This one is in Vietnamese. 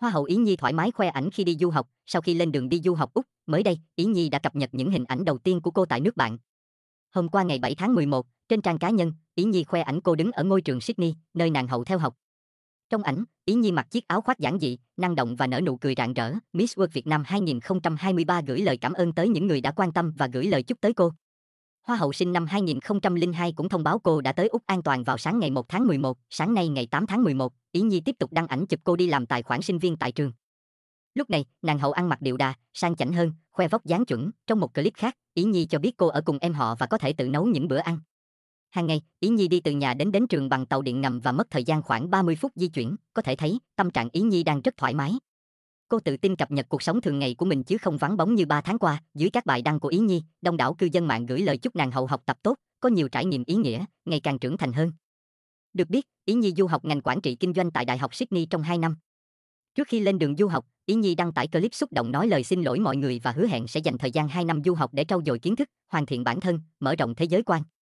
Hoa hậu Yến Nhi thoải mái khoe ảnh khi đi du học, sau khi lên đường đi du học Úc, mới đây, Yến Nhi đã cập nhật những hình ảnh đầu tiên của cô tại nước bạn. Hôm qua ngày 7 tháng 11, trên trang cá nhân, Yến Nhi khoe ảnh cô đứng ở ngôi trường Sydney, nơi nàng hậu theo học. Trong ảnh, Yến Nhi mặc chiếc áo khoác giản dị, năng động và nở nụ cười rạng rỡ. Miss World Việt Nam 2023 gửi lời cảm ơn tới những người đã quan tâm và gửi lời chúc tới cô. Hoa hậu sinh năm 2002 cũng thông báo cô đã tới Úc an toàn vào sáng ngày 1 tháng 11, sáng nay ngày 8 tháng 11, Ý Nhi tiếp tục đăng ảnh chụp cô đi làm tài khoản sinh viên tại trường. Lúc này, nàng hậu ăn mặc điệu đà, sang chảnh hơn, khoe vóc dáng chuẩn. Trong một clip khác, Ý Nhi cho biết cô ở cùng em họ và có thể tự nấu những bữa ăn. Hàng ngày, Ý Nhi đi từ nhà đến đến trường bằng tàu điện ngầm và mất thời gian khoảng 30 phút di chuyển, có thể thấy tâm trạng Ý Nhi đang rất thoải mái. Cô tự tin cập nhật cuộc sống thường ngày của mình chứ không vắng bóng như 3 tháng qua. Dưới các bài đăng của Ý Nhi, đông đảo cư dân mạng gửi lời chúc nàng hậu học tập tốt, có nhiều trải nghiệm ý nghĩa, ngày càng trưởng thành hơn. Được biết, Ý Nhi du học ngành quản trị kinh doanh tại Đại học Sydney trong 2 năm. Trước khi lên đường du học, Ý Nhi đăng tải clip xúc động nói lời xin lỗi mọi người và hứa hẹn sẽ dành thời gian 2 năm du học để trau dồi kiến thức, hoàn thiện bản thân, mở rộng thế giới quan.